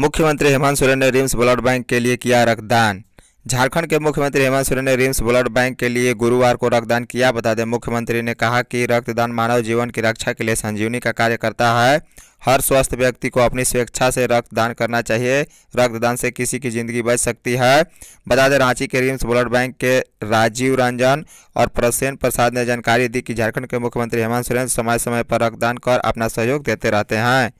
मुख्यमंत्री हेमंत सोरेन ने RIMS blood bank के लिए किया रक्तदान झारखंड के मुख्यमंत्री हेमंत सोरेन ने रिम्स ब्लड बैंक के लिए गुरुवार को रक्तदान किया बता दें मुख्यमंत्री ने कहा कि रक्तदान मानव जीवन की रक्षा के लिए संजीवनी का कार्य करता है हर स्वस्थ व्यक्ति को अपनी स्वेच्छा से रक्तदान करना चाहिए रक्तदान से किसी की जिंदगी बच सकती है बता दें रांची के रिम्स ब्लड बैंक के राजीव रंजन और प्रसेन प्रसाद ने जानकारी दी कि झारखंड के मुख्यमंत्री हेमंत सोरेन समय समय पर रक्तदान कर अपना सहयोग देते रहते हैं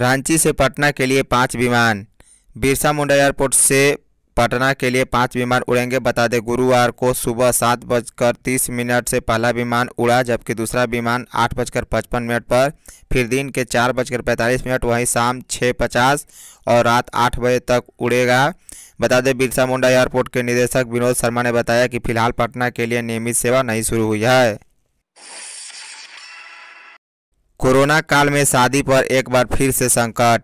रांची से पटना के लिए पाँच विमान बिरसा मुंडा एयरपोर्ट से पटना के लिए पाँच विमान उड़ेंगे बता दें गुरुवार को सुबह सात बजकर तीस मिनट से पहला विमान उड़ा जबकि दूसरा विमान आठ बजकर पचपन मिनट पर फिर दिन के चार बजकर पैंतालीस मिनट वहीं शाम छः पचास और रात आठ बजे तक उड़ेगा बता दें बिरसा मुंडा एयरपोर्ट के निदेशक विनोद शर्मा ने बताया कि फिलहाल पटना के लिए नियमित सेवा नहीं शुरू हुई है कोरोना काल में शादी पर एक बार फिर से संकट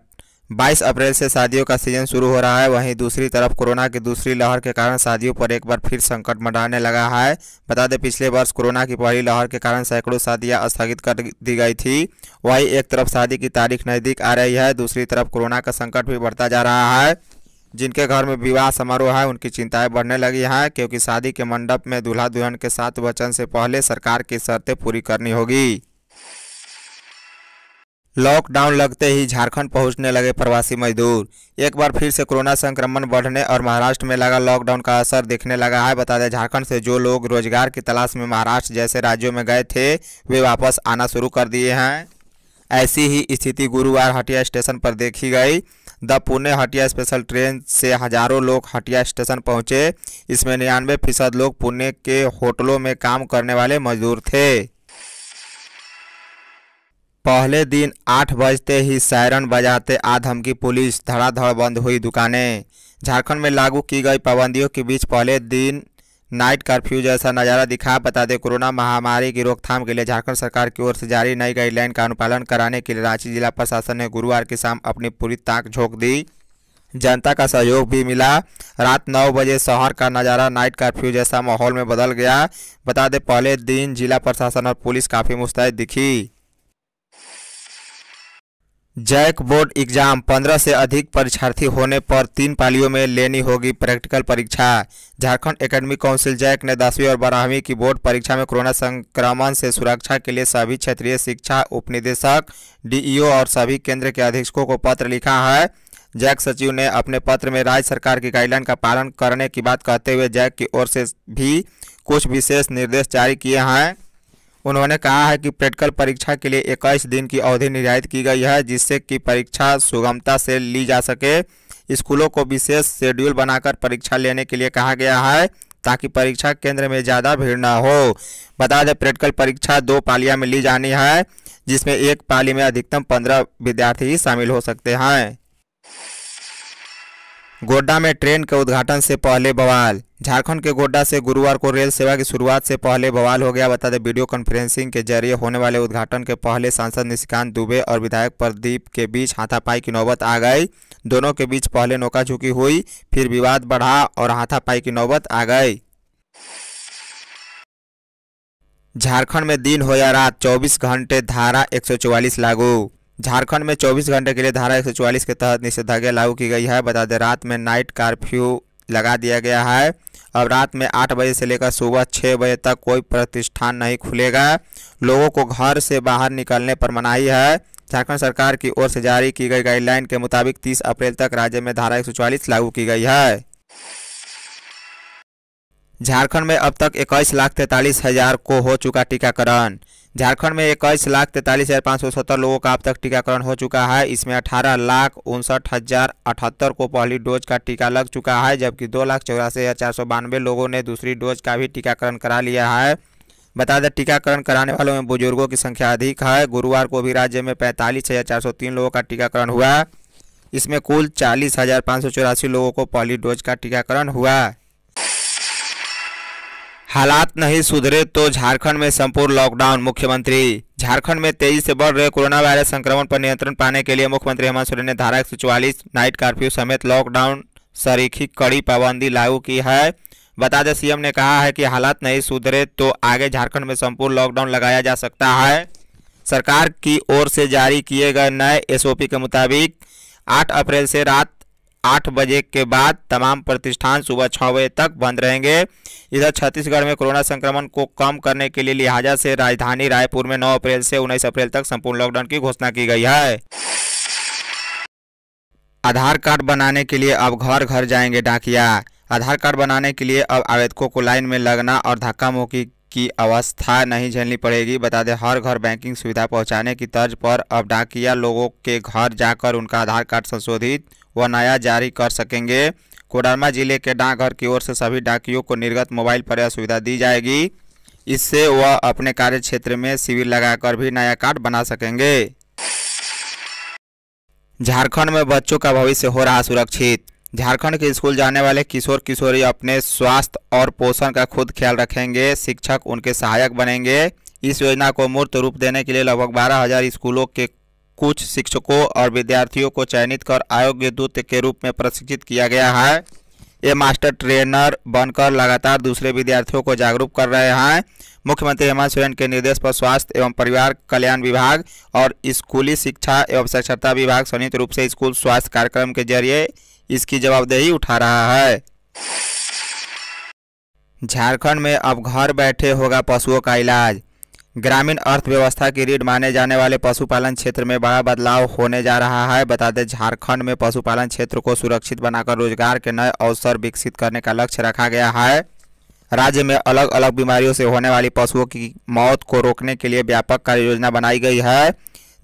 22 अप्रैल से शादियों का सीजन शुरू हो रहा है वहीं दूसरी तरफ कोरोना की दूसरी लहर के कारण शादियों पर एक बार फिर संकट मंडराने लगा है बता दें पिछले वर्ष कोरोना की पहली लहर के कारण सैकड़ों शादियां स्थगित कर दी गई थी वहीं एक तरफ शादी की तारीख नज़दीक आ रही है दूसरी तरफ कोरोना का संकट भी बढ़ता जा रहा है जिनके घर में विवाह समारोह है उनकी चिंताएं बढ़ने लगी हैं क्योंकि शादी के मंडप में दूल्हा दुल्हन के साथ वचन से पहले सरकार की शर्तें पूरी करनी होगी लॉकडाउन लगते ही झारखंड पहुंचने लगे प्रवासी मजदूर एक बार फिर से कोरोना संक्रमण बढ़ने और महाराष्ट्र में लगा लॉकडाउन का असर दिखने लगा है बता दें झारखंड से जो लोग रोजगार की तलाश में महाराष्ट्र जैसे राज्यों में गए थे वे वापस आना शुरू कर दिए हैं ऐसी ही स्थिति गुरुवार हटिया स्टेशन पर देखी गई the Pune Hatia special train से हजारों लोग हटिया स्टेशन पहुँचे इसमें निन्यानवे फीसद लोग पुणे के होटलों में काम करने वाले मजदूर थे पहले दिन आठ बजते ही सायरन बजाते आ धमकी पुलिस धड़ाधड़ बंद हुई दुकानें झारखंड में लागू की गई पाबंदियों के बीच पहले दिन नाइट कर्फ्यू जैसा नज़ारा दिखा बता दें कोरोना महामारी की रोकथाम के लिए झारखंड सरकार की ओर से जारी नई गाइडलाइन का अनुपालन कराने के लिए रांची जिला प्रशासन ने गुरुवार की शाम अपनी पूरी ताक झोंक दी जनता का सहयोग भी मिला रात नौ बजे शहर का नज़ारा नाइट कर्फ्यू जैसा माहौल में बदल गया बता दें पहले दिन जिला प्रशासन और पुलिस काफ़ी मुस्तैद दिखी जैक बोर्ड एग्जाम पंद्रह से अधिक परीक्षार्थी होने पर तीन पालियों में लेनी होगी प्रैक्टिकल परीक्षा झारखंड एकेडमिक काउंसिल जैक ने दसवीं और बारहवीं की बोर्ड परीक्षा में कोरोना संक्रमण से सुरक्षा के लिए सभी क्षेत्रीय शिक्षा उपनिदेशक डीईओ और सभी केंद्र के अधीक्षकों को पत्र लिखा है जैक सचिव ने अपने पत्र में राज्य सरकार की गाइडलाइन का पालन करने की बात कहते हुए जैक की ओर से भी कुछ विशेष निर्देश जारी किए हैं उन्होंने कहा है कि प्रैक्टिकल परीक्षा के लिए इक्कीस दिन की अवधि निर्धारित की गई है जिससे कि परीक्षा सुगमता से ली जा सके स्कूलों को विशेष शेड्यूल बनाकर परीक्षा लेने के लिए कहा गया है ताकि परीक्षा केंद्र में ज़्यादा भीड़ ना हो बता दें प्रैक्टिकल परीक्षा दो पालियाँ में ली जानी है जिसमें एक पाली में अधिकतम पंद्रह विद्यार्थी ही शामिल हो सकते हैं गोड्डा में ट्रेन के उद्घाटन से पहले बवाल झारखंड के गोड्डा से गुरुवार को रेल सेवा की शुरुआत से पहले बवाल हो गया बता दें वीडियो कॉन्फ्रेंसिंग के जरिए होने वाले उद्घाटन के पहले सांसद निशिकांत दुबे और विधायक प्रदीप के बीच हाथापाई की नौबत आ गई दोनों के बीच पहले झुकी हुई फिर विवाद बढ़ा और हाथापाई की नौबत आ गई झारखंड में दिन हो या रात 24 घंटे धारा 144 लागू झारखंड में 24 घंटे के लिए धारा 144 के तहत निषेधाज्ञा लागू की गई है बता दें रात में नाइट कर्फ्यू लगा दिया गया है अब रात में आठ बजे से लेकर सुबह छः बजे तक कोई प्रतिष्ठान नहीं खुलेगा लोगों को घर से बाहर निकलने पर मनाही है झारखंड सरकार की ओर से जारी की गई गाइडलाइन के मुताबिक 30 अप्रैल तक राज्य में धारा 144 लागू की गई है झारखंड में अब तक इक्कीस लाख तैंतालीस हज़ार को हो चुका टीकाकरण झारखंड में इक्कीस लाख तैंतालीस हज़ार पाँच सौ सत्तर लोगों का अब तक टीकाकरण हो चुका है इसमें अठारह लाख उनसठ हज़ार अठहत्तर को पहली डोज का टीका लग चुका है जबकि दो लाख चौरासी हज़ार चार सौ बानवे लोगों ने दूसरी डोज का भी टीकाकरण करा लिया है बता दें टीकाकरण कराने वालों में बुजुर्गों की संख्या अधिक है गुरुवार को भी राज्य में पैंतालीस हज़ार चार सौ तीन लोगों का टीकाकरण हुआ इसमें कुल चालीस हज़ार पाँच सौ चौरासी लोगों को पहली डोज का टीकाकरण हुआ हालात नहीं सुधरे तो झारखंड में संपूर्ण लॉकडाउन मुख्यमंत्री झारखंड में तेजी से बढ़ रहे कोरोना वायरस संक्रमण पर नियंत्रण पाने के लिए मुख्यमंत्री हेमंत सोरेन ने धारा एक नाइट कर्फ्यू समेत लॉकडाउन सरीखी कड़ी पाबंदी लागू की है बता दें सीएम ने कहा है कि हालात नहीं सुधरे तो आगे झारखंड में संपूर्ण लॉकडाउन लगाया जा सकता है सरकार की ओर से जारी किए गए नए एसओपी के मुताबिक 8 अप्रैल से रात आठ बजे के बाद तमाम प्रतिष्ठान सुबह छः बजे तक बंद रहेंगे इधर छत्तीसगढ़ में कोरोना संक्रमण को कम करने के लिए लिहाजा से राजधानी रायपुर में 9 अप्रैल से 19 अप्रैल तक संपूर्ण लॉकडाउन की घोषणा की गई है आधार कार्ड बनाने के लिए अब घर घर जाएंगे डाकिया आधार कार्ड बनाने के लिए अब आवेदकों को लाइन में लगना और धक्का मुक्की की अवस्था नहीं झेलनी पड़ेगी बता दें हर घर बैंकिंग सुविधा पहुंचाने की तर्ज पर अब डाकिया लोगों के घर जाकर उनका आधार कार्ड संशोधित वह नया जारी कर सकेंगे कोडरमा जिले के डाकघर की ओर से सभी डाकियों को निर्गत मोबाइल पर यह सुविधा दी जाएगी इससे वह अपने कार्य क्षेत्र में शिविर लगाकर भी नया कार्ड बना सकेंगे झारखंड में बच्चों का भविष्य हो रहा सुरक्षित झारखंड के स्कूल जाने वाले किशोर किशोरी अपने स्वास्थ्य और पोषण का खुद ख्याल रखेंगे शिक्षक उनके सहायक बनेंगे इस योजना को मूर्त रूप देने के लिए लगभग बारह हज़ार स्कूलों के कुछ शिक्षकों और विद्यार्थियों को चयनित कर आयोग्य दूत के रूप में प्रशिक्षित किया गया है ये मास्टर ट्रेनर बनकर लगातार दूसरे विद्यार्थियों को जागरूक कर रहे हैं मुख्यमंत्री हेमंत सोरेन के निर्देश पर स्वास्थ्य एवं परिवार कल्याण विभाग और स्कूली शिक्षा एवं साक्षरता विभाग संयुक्त रूप से स्कूल स्वास्थ्य कार्यक्रम के जरिए इसकी जवाबदेही उठा रहा है झारखंड में अब घर बैठे होगा पशुओं का इलाज ग्रामीण अर्थव्यवस्था की रीढ़ माने जाने वाले पशुपालन क्षेत्र में बड़ा बदलाव होने जा रहा है बता दें झारखंड में पशुपालन क्षेत्र को सुरक्षित बनाकर रोजगार के नए अवसर विकसित करने का लक्ष्य रखा गया है राज्य में अलग अलग बीमारियों से होने वाली पशुओं की मौत को रोकने के लिए व्यापक कार्य योजना बनाई गई है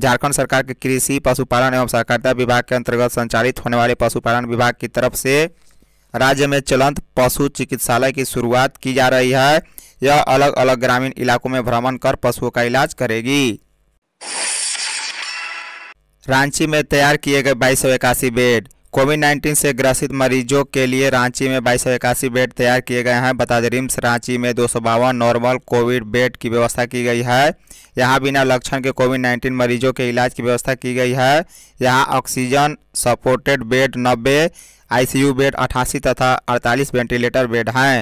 झारखंड सरकार के कृषि पशुपालन एवं सहकारिता विभाग के अंतर्गत संचालित होने वाले पशुपालन विभाग की तरफ से राज्य में चलंत पशु चिकित्सालय की शुरुआत की जा रही है यह अलग अलग ग्रामीण इलाकों में भ्रमण कर पशुओं का इलाज करेगी रांची में तैयार किए गए बाईस सौ इक्यासी बेड कोविड 19 से ग्रसित मरीजों के लिए रांची में बाईस बेड तैयार किए गए हैं बता दें रिम्स रांची में दो नॉर्मल कोविड बेड की व्यवस्था की गई है यहाँ बिना लक्षण के कोविड 19 मरीजों के इलाज की व्यवस्था की गई है यहाँ ऑक्सीजन सपोर्टेड बेड नब्बे आईसीयू बेड अठासी तथा 48 वेंटिलेटर बेड हैं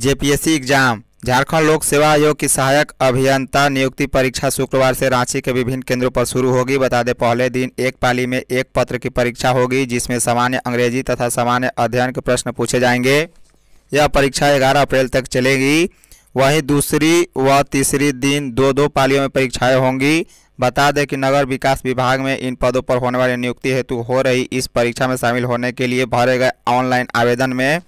जेपीएससी एग्जाम झारखंड लोक सेवा आयोग की सहायक अभियंता नियुक्ति परीक्षा शुक्रवार से रांची के विभिन्न केंद्रों पर शुरू होगी बता दें पहले दिन एक पाली में एक पत्र की परीक्षा होगी जिसमें सामान्य अंग्रेजी तथा सामान्य अध्ययन के प्रश्न पूछे जाएंगे यह परीक्षा ग्यारह अप्रैल तक चलेगी वहीं दूसरी व तीसरी दिन दो दो पालियों में परीक्षाएं होंगी बता दें कि नगर विकास विभाग में इन पदों पर होने वाली नियुक्ति हेतु हो रही इस परीक्षा में शामिल होने के लिए भरे गए ऑनलाइन आवेदन में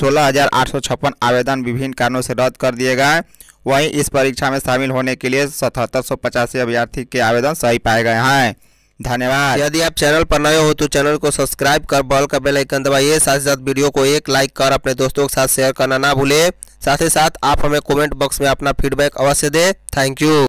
सोलह आवेदन विभिन्न कारणों से रद्द कर दिए गए वहीं इस परीक्षा में शामिल होने के लिए सतहत्तर अभ्यर्थी के आवेदन सही पाए गए हैं धन्यवाद यदि आप चैनल पर नए हो तो चैनल को सब्सक्राइब कर बॉल का बेल आइकन दबाइए साथ ही साथ वीडियो को एक लाइक कर अपने दोस्तों के साथ शेयर करना ना भूले साथ ही साथ आप हमें कमेंट बॉक्स में अपना फीडबैक अवश्य दें थैंक यू